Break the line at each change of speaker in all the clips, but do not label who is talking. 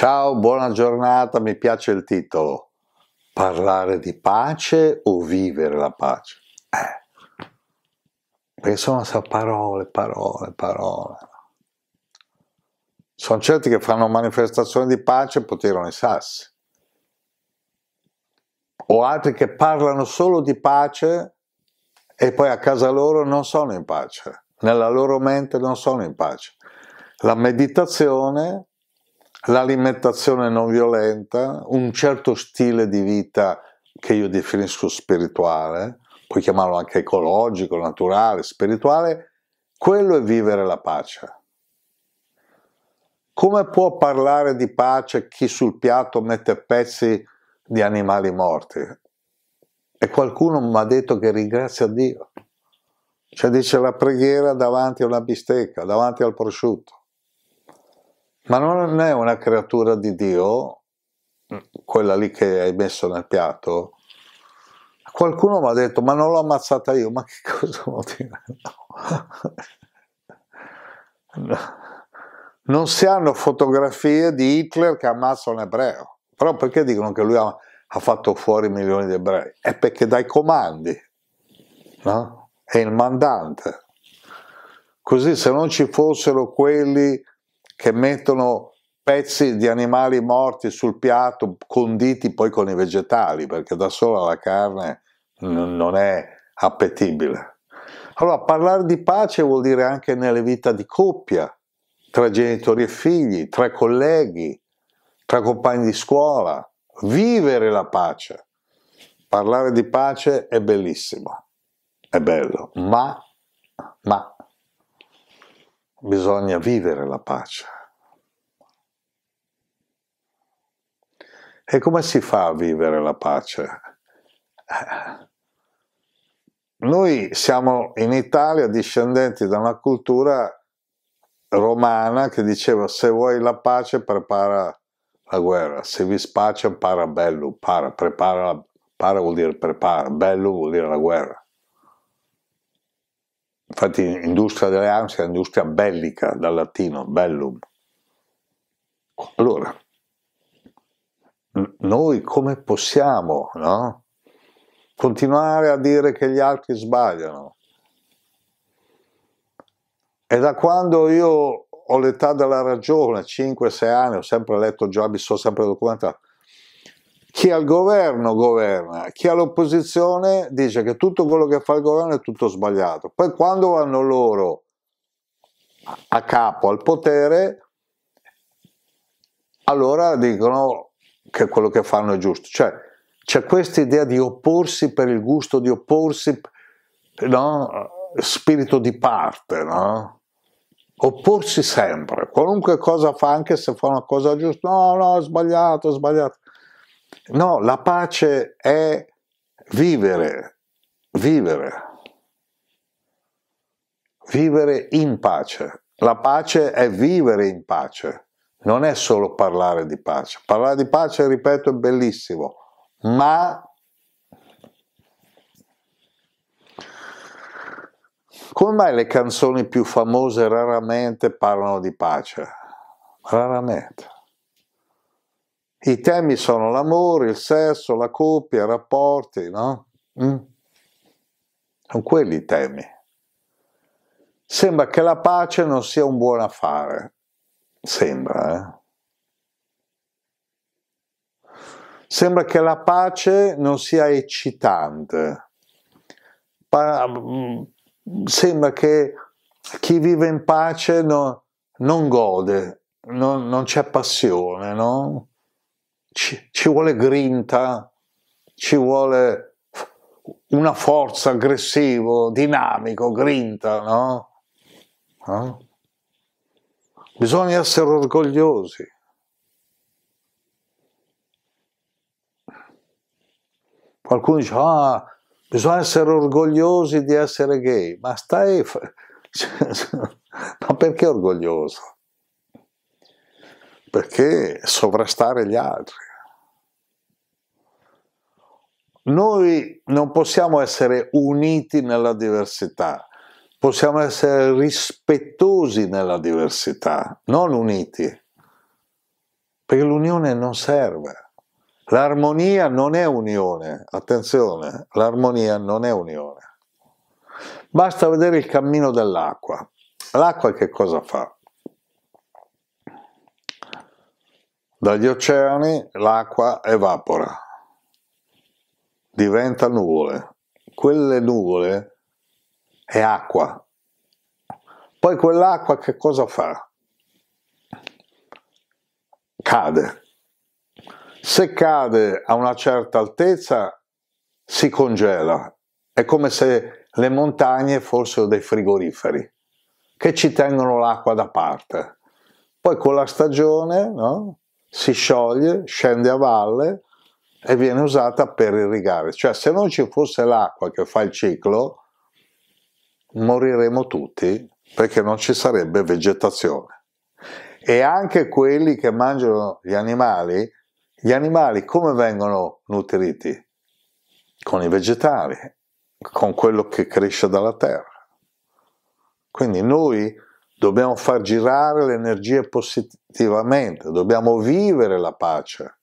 Ciao, buona giornata, mi piace il titolo. Parlare di pace o vivere la pace? Eh. Perché sono parole, parole, parole. Sono certi che fanno manifestazioni di pace e potevano i sassi. O altri che parlano solo di pace e poi a casa loro non sono in pace, nella loro mente non sono in pace. La meditazione l'alimentazione non violenta, un certo stile di vita che io definisco spirituale, puoi chiamarlo anche ecologico, naturale, spirituale, quello è vivere la pace. Come può parlare di pace chi sul piatto mette pezzi di animali morti? E qualcuno mi ha detto che ringrazia Dio. Cioè dice la preghiera davanti a una bistecca, davanti al prosciutto. Ma non è una creatura di Dio, quella lì che hai messo nel piatto? Qualcuno mi ha detto, ma non l'ho ammazzata io, ma che cosa vuol dire? No. no. Non si hanno fotografie di Hitler che ammazza un ebreo, però perché dicono che lui ha, ha fatto fuori milioni di ebrei? È perché dai comandi, no? è il mandante. Così se non ci fossero quelli che mettono pezzi di animali morti sul piatto, conditi poi con i vegetali, perché da sola la carne mm. non è appetibile. Allora, parlare di pace vuol dire anche nelle vita di coppia, tra genitori e figli, tra colleghi, tra compagni di scuola, vivere la pace. Parlare di pace è bellissimo, è bello, ma, ma bisogna vivere la pace. E come si fa a vivere la pace? Eh, noi siamo in Italia discendenti da una cultura romana che diceva se vuoi la pace prepara la guerra, se vi spaccia para bello, para, prepara, para vuol dire prepara, bello vuol dire la guerra. Infatti industria delle armi è industria bellica, dal latino, bellum. Allora, noi come possiamo no? continuare a dire che gli altri sbagliano? E da quando io ho l'età della ragione, 5-6 anni, ho sempre letto già mi sono sempre documentato, chi al governo governa, chi all'opposizione dice che tutto quello che fa il governo è tutto sbagliato. Poi quando vanno loro a capo al potere, allora dicono che quello che fanno è giusto. Cioè, c'è questa idea di opporsi per il gusto di opporsi, no? spirito di parte, no? opporsi sempre, qualunque cosa fa, anche se fa una cosa giusta, no, no, sbagliato, sbagliato. No, la pace è vivere, vivere, vivere in pace. La pace è vivere in pace, non è solo parlare di pace. Parlare di pace, ripeto, è bellissimo, ma come mai le canzoni più famose raramente parlano di pace? Raramente. I temi sono l'amore, il sesso, la coppia, i rapporti, no? Mm? Sono quelli i temi. Sembra che la pace non sia un buon affare. Sembra, eh? Sembra che la pace non sia eccitante. Pa mm, sembra che chi vive in pace no, non gode, no, non c'è passione, no? ci, ci vuole grinta, ci vuole una forza aggressiva, dinamico, grinta, no? no? Bisogna essere orgogliosi. Qualcuno dice, ah, bisogna essere orgogliosi di essere gay, ma stai... ma perché orgoglioso? perché sovrastare gli altri. Noi non possiamo essere uniti nella diversità, possiamo essere rispettosi nella diversità, non uniti, perché l'unione non serve. L'armonia non è unione, attenzione, l'armonia non è unione. Basta vedere il cammino dell'acqua. L'acqua che cosa fa? Dagli oceani l'acqua evapora, diventa nuvole. Quelle nuvole è acqua. Poi quell'acqua che cosa fa? Cade. Se cade a una certa altezza si congela. È come se le montagne fossero dei frigoriferi che ci tengono l'acqua da parte. Poi con la stagione, no? si scioglie, scende a valle e viene usata per irrigare. Cioè se non ci fosse l'acqua che fa il ciclo, moriremmo tutti perché non ci sarebbe vegetazione. E anche quelli che mangiano gli animali, gli animali come vengono nutriti? Con i vegetali, con quello che cresce dalla terra. Quindi noi dobbiamo far girare le energie positivamente, dobbiamo vivere la pace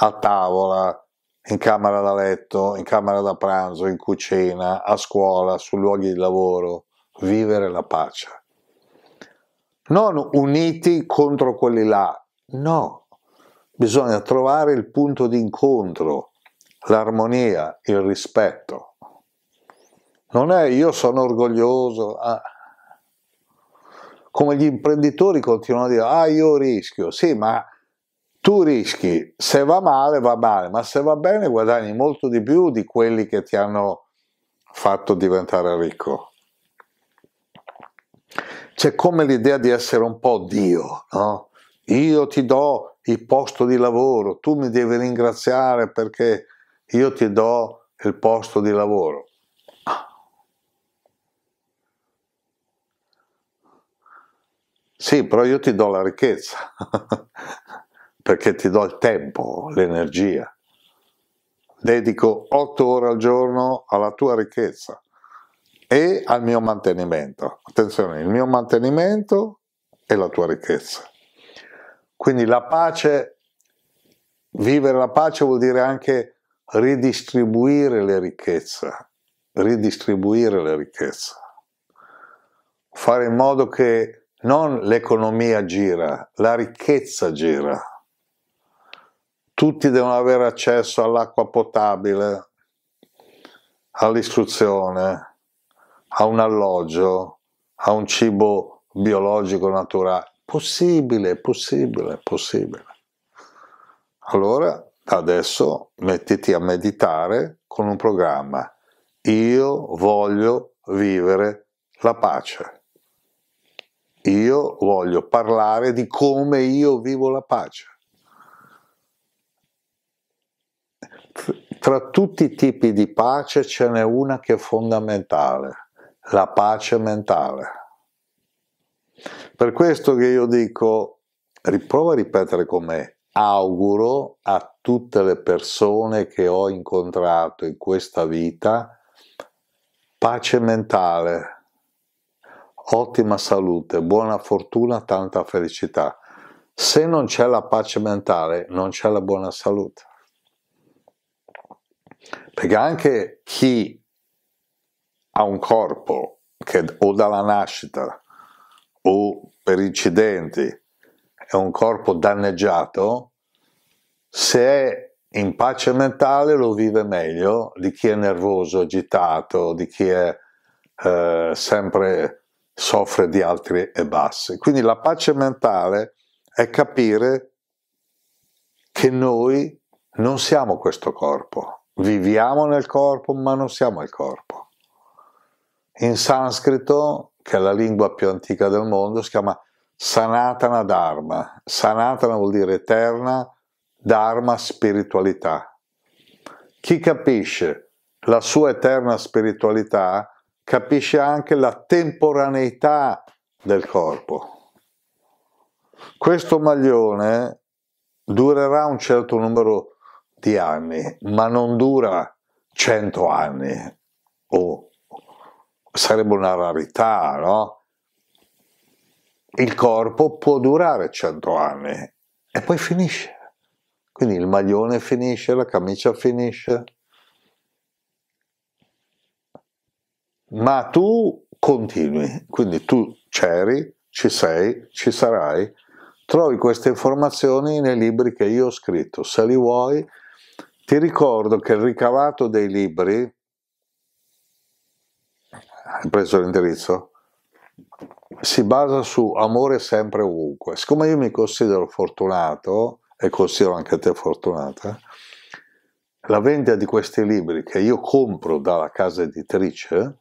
a tavola, in camera da letto, in camera da pranzo, in cucina, a scuola, sui luoghi di lavoro, vivere la pace. Non uniti contro quelli là, no, bisogna trovare il punto di incontro, l'armonia, il rispetto. Non è io sono orgoglioso, ah, come gli imprenditori continuano a dire, ah io rischio, sì ma tu rischi, se va male va male, ma se va bene guadagni molto di più di quelli che ti hanno fatto diventare ricco. C'è come l'idea di essere un po' Dio, no? Io ti do il posto di lavoro, tu mi devi ringraziare perché io ti do il posto di lavoro. Sì, però io ti do la ricchezza, perché ti do il tempo, l'energia. Dedico 8 ore al giorno alla tua ricchezza e al mio mantenimento. Attenzione, il mio mantenimento e la tua ricchezza. Quindi la pace, vivere la pace vuol dire anche ridistribuire le ricchezze, ridistribuire le ricchezze, fare in modo che non l'economia gira, la ricchezza gira. Tutti devono avere accesso all'acqua potabile, all'istruzione, a un alloggio, a un cibo biologico naturale. Possibile, possibile, possibile. Allora adesso mettiti a meditare con un programma. Io voglio vivere la pace. Io voglio parlare di come io vivo la pace. Tra tutti i tipi di pace ce n'è una che è fondamentale, la pace mentale. Per questo che io dico, riprova a ripetere con me, auguro a tutte le persone che ho incontrato in questa vita pace mentale ottima salute, buona fortuna, tanta felicità. Se non c'è la pace mentale, non c'è la buona salute. Perché anche chi ha un corpo che o dalla nascita o per incidenti è un corpo danneggiato, se è in pace mentale lo vive meglio di chi è nervoso, agitato, di chi è eh, sempre soffre di altri e bassi. Quindi la pace mentale è capire che noi non siamo questo corpo, viviamo nel corpo ma non siamo il corpo. In sanscrito, che è la lingua più antica del mondo, si chiama Sanatana Dharma. Sanatana vuol dire eterna, Dharma spiritualità. Chi capisce la sua eterna spiritualità capisce anche la temporaneità del corpo. Questo maglione durerà un certo numero di anni, ma non dura 100 anni, o sarebbe una rarità, no? Il corpo può durare 100 anni e poi finisce. Quindi il maglione finisce, la camicia finisce. ma tu continui, quindi tu c'eri, ci sei, ci sarai, trovi queste informazioni nei libri che io ho scritto, se li vuoi ti ricordo che il ricavato dei libri, hai preso l'indirizzo? Si basa su amore sempre ovunque. Siccome io mi considero fortunato, e considero anche te fortunata, la vendita di questi libri che io compro dalla casa editrice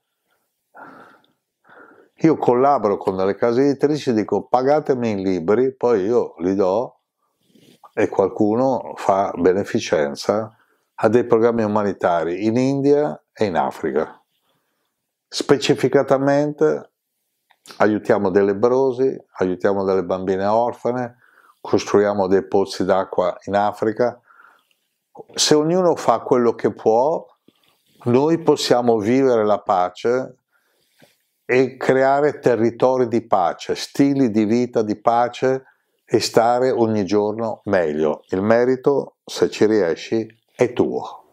io collaboro con delle case editrici, dico pagatemi i libri, poi io li do e qualcuno fa beneficenza a dei programmi umanitari in India e in Africa. Specificatamente aiutiamo dei lebrosi, aiutiamo delle bambine orfane, costruiamo dei pozzi d'acqua in Africa. Se ognuno fa quello che può, noi possiamo vivere la pace e creare territori di pace, stili di vita di pace e stare ogni giorno meglio. Il merito, se ci riesci, è tuo.